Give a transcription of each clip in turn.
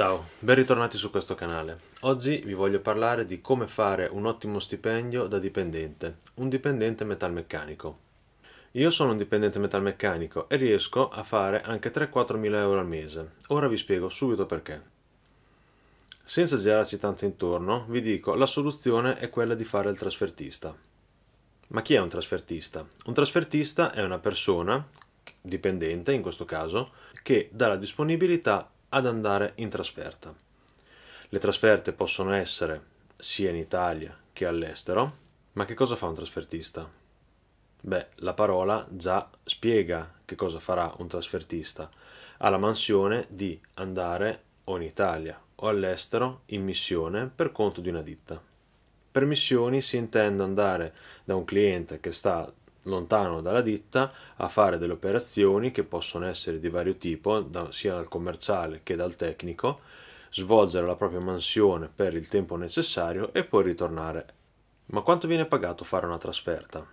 Ciao, ben ritornati su questo canale. Oggi vi voglio parlare di come fare un ottimo stipendio da dipendente, un dipendente metalmeccanico. Io sono un dipendente metalmeccanico e riesco a fare anche 3-4 mila euro al mese. Ora vi spiego subito perché. Senza girarci tanto intorno, vi dico la soluzione è quella di fare il trasfertista. Ma chi è un trasfertista? Un trasfertista è una persona, dipendente in questo caso, che dà la disponibilità ad andare in trasferta. Le trasferte possono essere sia in Italia che all'estero, ma che cosa fa un trasfertista? Beh, la parola già spiega che cosa farà un trasfertista. Ha la mansione di andare o in Italia o all'estero in missione per conto di una ditta. Per missioni si intende andare da un cliente che sta lontano dalla ditta a fare delle operazioni che possono essere di vario tipo, da, sia dal commerciale che dal tecnico, svolgere la propria mansione per il tempo necessario e poi ritornare. Ma quanto viene pagato fare una trasferta?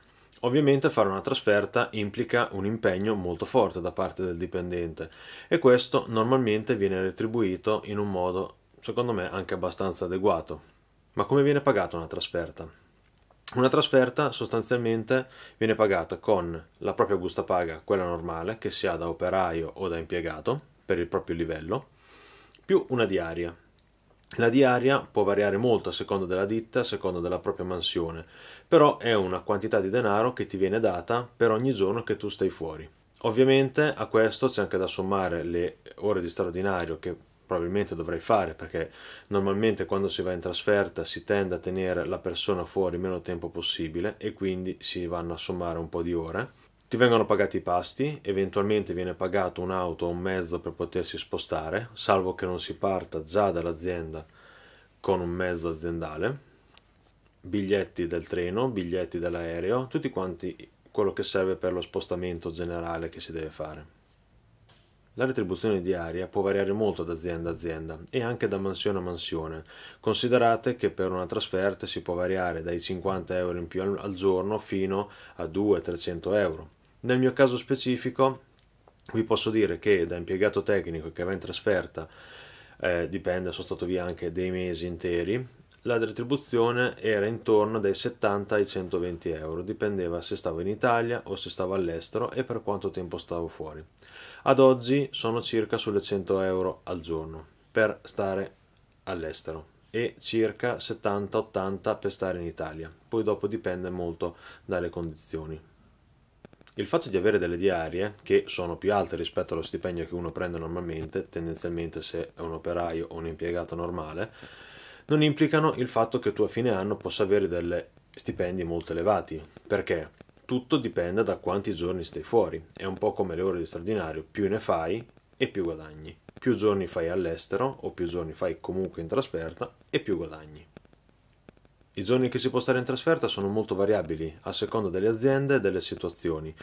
Ovviamente fare una trasferta implica un impegno molto forte da parte del dipendente e questo normalmente viene retribuito in un modo, secondo me, anche abbastanza adeguato. Ma come viene pagata una trasferta? Una trasferta sostanzialmente viene pagata con la propria busta paga, quella normale, che si ha da operaio o da impiegato, per il proprio livello, più una diaria. La diaria può variare molto a seconda della ditta, a seconda della propria mansione, però è una quantità di denaro che ti viene data per ogni giorno che tu stai fuori. Ovviamente a questo c'è anche da sommare le ore di straordinario che probabilmente dovrei fare perché normalmente quando si va in trasferta si tende a tenere la persona fuori meno tempo possibile e quindi si vanno a sommare un po' di ore. Ti vengono pagati i pasti, eventualmente viene pagato un'auto o un mezzo per potersi spostare, salvo che non si parta già dall'azienda con un mezzo aziendale, biglietti del treno, biglietti dell'aereo, tutti quanti quello che serve per lo spostamento generale che si deve fare. La retribuzione diaria può variare molto da azienda a azienda e anche da mansione a mansione. Considerate che per una trasferta si può variare dai 50 euro in più al giorno fino a 200-300 euro. Nel mio caso specifico vi posso dire che da impiegato tecnico che va in trasferta eh, dipende, sono stato via anche dei mesi interi la retribuzione era intorno dai 70 ai 120 euro, dipendeva se stavo in Italia o se stavo all'estero e per quanto tempo stavo fuori. Ad oggi sono circa sulle 100 euro al giorno per stare all'estero e circa 70-80 per stare in Italia, poi dopo dipende molto dalle condizioni. Il fatto di avere delle diarie, che sono più alte rispetto allo stipendio che uno prende normalmente, tendenzialmente se è un operaio o un impiegato normale, non implicano il fatto che tu a fine anno possa avere delle stipendi molto elevati. Perché? Tutto dipende da quanti giorni stai fuori. È un po' come le ore di straordinario, più ne fai e più guadagni. Più giorni fai all'estero o più giorni fai comunque in trasferta e più guadagni. I giorni che si può stare in trasferta sono molto variabili, a seconda delle aziende e delle situazioni.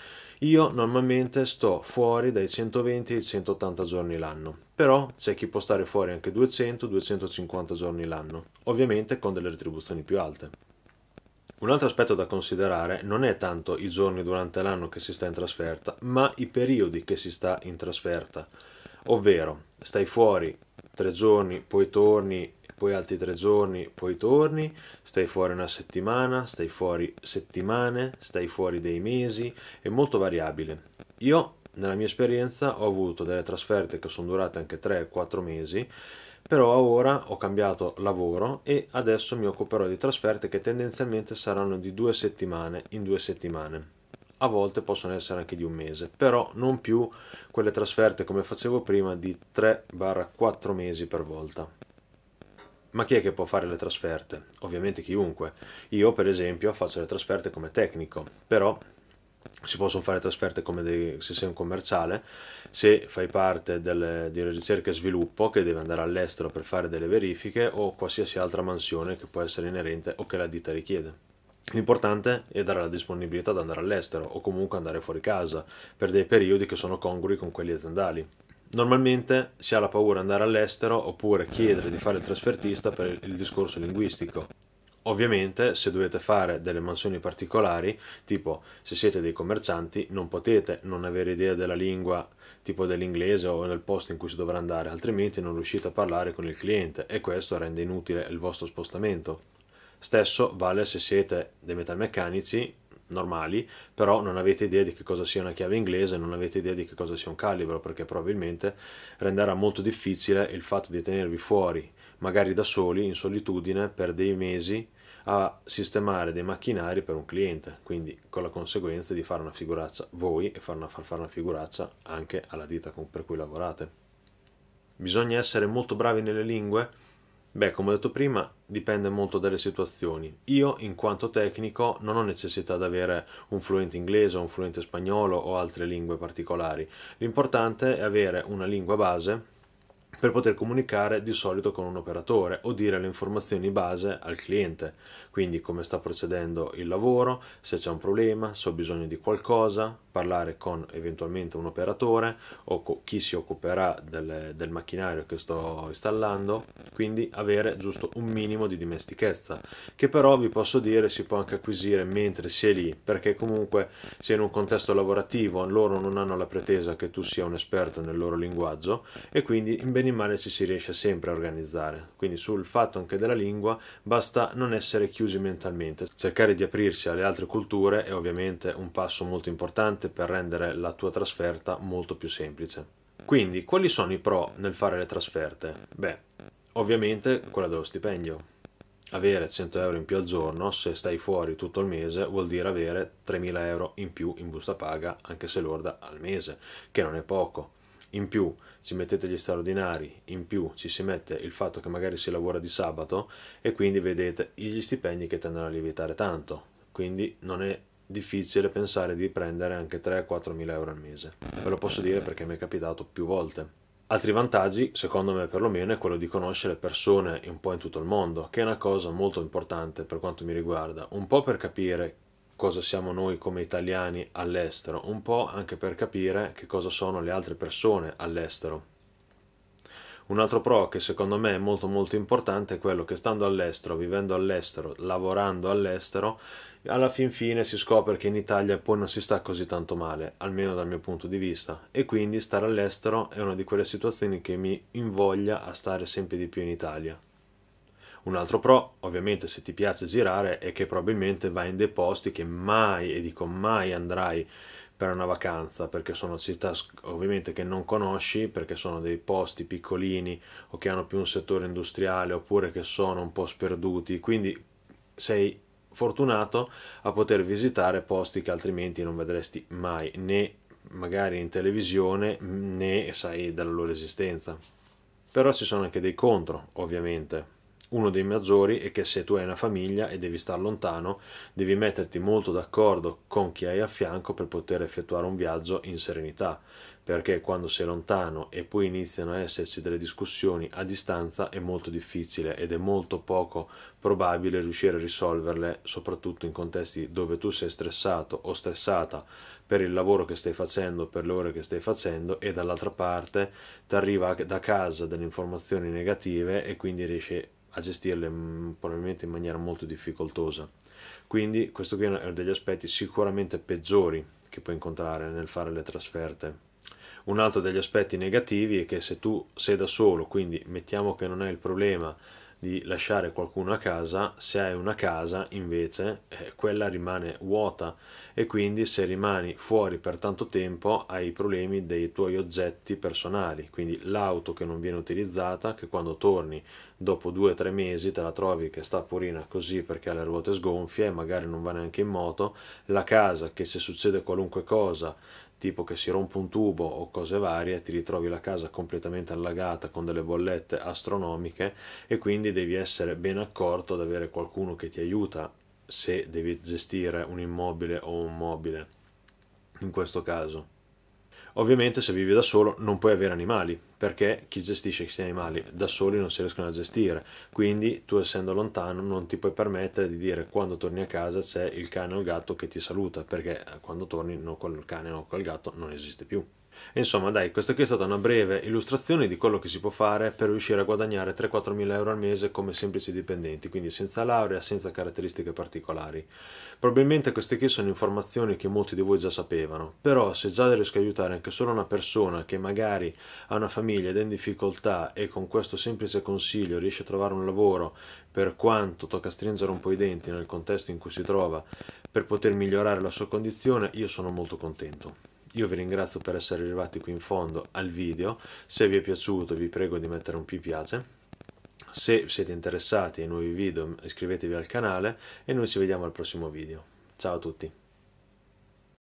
Io normalmente sto fuori dai 120 ai 180 giorni l'anno, però c'è chi può stare fuori anche 200-250 giorni l'anno, ovviamente con delle retribuzioni più alte. Un altro aspetto da considerare non è tanto i giorni durante l'anno che si sta in trasferta, ma i periodi che si sta in trasferta, ovvero stai fuori tre giorni, poi torni poi altri tre giorni, poi torni, stai fuori una settimana, stai fuori settimane, stai fuori dei mesi, è molto variabile. Io nella mia esperienza ho avuto delle trasferte che sono durate anche 3-4 mesi, però ora ho cambiato lavoro e adesso mi occuperò di trasferte che tendenzialmente saranno di due settimane in due settimane. A volte possono essere anche di un mese, però non più quelle trasferte come facevo prima di 3-4 mesi per volta. Ma chi è che può fare le trasferte? Ovviamente chiunque. Io, per esempio, faccio le trasferte come tecnico, però si possono fare trasferte come dei, se sei un commerciale, se fai parte delle, di ricerca e sviluppo che deve andare all'estero per fare delle verifiche o qualsiasi altra mansione che può essere inerente o che la ditta richiede. L'importante è dare la disponibilità ad andare all'estero o comunque andare fuori casa per dei periodi che sono congrui con quelli aziendali. Normalmente si ha la paura di andare all'estero oppure chiedere di fare il trasfertista per il discorso linguistico. Ovviamente se dovete fare delle mansioni particolari, tipo se siete dei commercianti, non potete non avere idea della lingua, tipo dell'inglese o del posto in cui si dovrà andare, altrimenti non riuscite a parlare con il cliente e questo rende inutile il vostro spostamento. Stesso vale se siete dei metalmeccanici normali, però non avete idea di che cosa sia una chiave inglese, non avete idea di che cosa sia un calibro, perché probabilmente renderà molto difficile il fatto di tenervi fuori, magari da soli, in solitudine, per dei mesi a sistemare dei macchinari per un cliente, quindi con la conseguenza di fare una figuraccia voi e far, una, far fare una figuraccia anche alla ditta per cui lavorate. Bisogna essere molto bravi nelle lingue Beh, come ho detto prima, dipende molto dalle situazioni. Io, in quanto tecnico, non ho necessità di avere un fluente inglese, un fluente spagnolo o altre lingue particolari. L'importante è avere una lingua base per poter comunicare di solito con un operatore o dire le informazioni base al cliente, quindi come sta procedendo il lavoro, se c'è un problema, se ho bisogno di qualcosa, parlare con eventualmente un operatore o chi si occuperà del, del macchinario che sto installando, quindi avere giusto un minimo di dimestichezza, che però vi posso dire si può anche acquisire mentre si è lì, perché comunque se in un contesto lavorativo loro non hanno la pretesa che tu sia un esperto nel loro linguaggio e quindi in bene o male ci si riesce sempre a organizzare. Quindi sul fatto anche della lingua basta non essere chiusi mentalmente, cercare di aprirsi alle altre culture è ovviamente un passo molto importante per rendere la tua trasferta molto più semplice. Quindi, quali sono i pro nel fare le trasferte? Beh, ovviamente quella dello stipendio. Avere 100 euro in più al giorno, se stai fuori tutto il mese, vuol dire avere 3.000 euro in più in busta paga, anche se lorda, al mese, che non è poco in più ci mettete gli straordinari, in più ci si mette il fatto che magari si lavora di sabato e quindi vedete gli stipendi che tendono a lievitare tanto, quindi non è difficile pensare di prendere anche 3-4 mila euro al mese. Ve lo posso dire perché mi è capitato più volte. Altri vantaggi, secondo me perlomeno, è quello di conoscere persone un po' in tutto il mondo, che è una cosa molto importante per quanto mi riguarda, un po' per capire cosa siamo noi come italiani all'estero, un po' anche per capire che cosa sono le altre persone all'estero. Un altro pro che secondo me è molto molto importante è quello che stando all'estero, vivendo all'estero, lavorando all'estero, alla fin fine si scopre che in Italia poi non si sta così tanto male, almeno dal mio punto di vista, e quindi stare all'estero è una di quelle situazioni che mi invoglia a stare sempre di più in Italia. Un altro pro, ovviamente, se ti piace girare, è che probabilmente vai in dei posti che mai, e dico mai, andrai per una vacanza, perché sono città ovviamente che non conosci, perché sono dei posti piccolini o che hanno più un settore industriale oppure che sono un po' sperduti, quindi sei fortunato a poter visitare posti che altrimenti non vedresti mai, né magari in televisione né sai della loro esistenza. Però ci sono anche dei contro, ovviamente uno dei maggiori è che se tu hai una famiglia e devi stare lontano, devi metterti molto d'accordo con chi hai a fianco per poter effettuare un viaggio in serenità, perché quando sei lontano e poi iniziano a esserci delle discussioni a distanza è molto difficile ed è molto poco probabile riuscire a risolverle, soprattutto in contesti dove tu sei stressato o stressata per il lavoro che stai facendo, per le ore che stai facendo e dall'altra parte ti arriva da casa delle informazioni negative e quindi riesci a gestirle mm, probabilmente in maniera molto difficoltosa. Quindi questo qui è uno degli aspetti sicuramente peggiori che puoi incontrare nel fare le trasferte. Un altro degli aspetti negativi è che se tu sei da solo, quindi mettiamo che non è il problema di lasciare qualcuno a casa, se hai una casa invece eh, quella rimane vuota e quindi se rimani fuori per tanto tempo hai i problemi dei tuoi oggetti personali, quindi l'auto che non viene utilizzata, che quando torni dopo due o tre mesi te la trovi che sta purina così perché ha le ruote sgonfie e magari non va neanche in moto, la casa che se succede qualunque cosa tipo che si rompe un tubo o cose varie, ti ritrovi la casa completamente allagata con delle bollette astronomiche e quindi devi essere ben accorto ad avere qualcuno che ti aiuta se devi gestire un immobile o un mobile in questo caso. Ovviamente se vivi da solo non puoi avere animali, perché chi gestisce questi animali da soli non si riescono a gestire, quindi tu essendo lontano non ti puoi permettere di dire quando torni a casa c'è il cane o il gatto che ti saluta, perché eh, quando torni no, quel cane o quel gatto non esiste più. Insomma, dai, questa qui è stata una breve illustrazione di quello che si può fare per riuscire a guadagnare 3-4 mila euro al mese come semplici dipendenti, quindi senza laurea, senza caratteristiche particolari. Probabilmente queste qui sono informazioni che molti di voi già sapevano, però se già riesco ad aiutare anche solo una persona che magari ha una famiglia ed è in difficoltà e con questo semplice consiglio riesce a trovare un lavoro, per quanto tocca stringere un po' i denti nel contesto in cui si trova, per poter migliorare la sua condizione, io sono molto contento. Io vi ringrazio per essere arrivati qui in fondo al video, se vi è piaciuto vi prego di mettere un mi piace, se siete interessati ai nuovi video iscrivetevi al canale e noi ci vediamo al prossimo video. Ciao a tutti!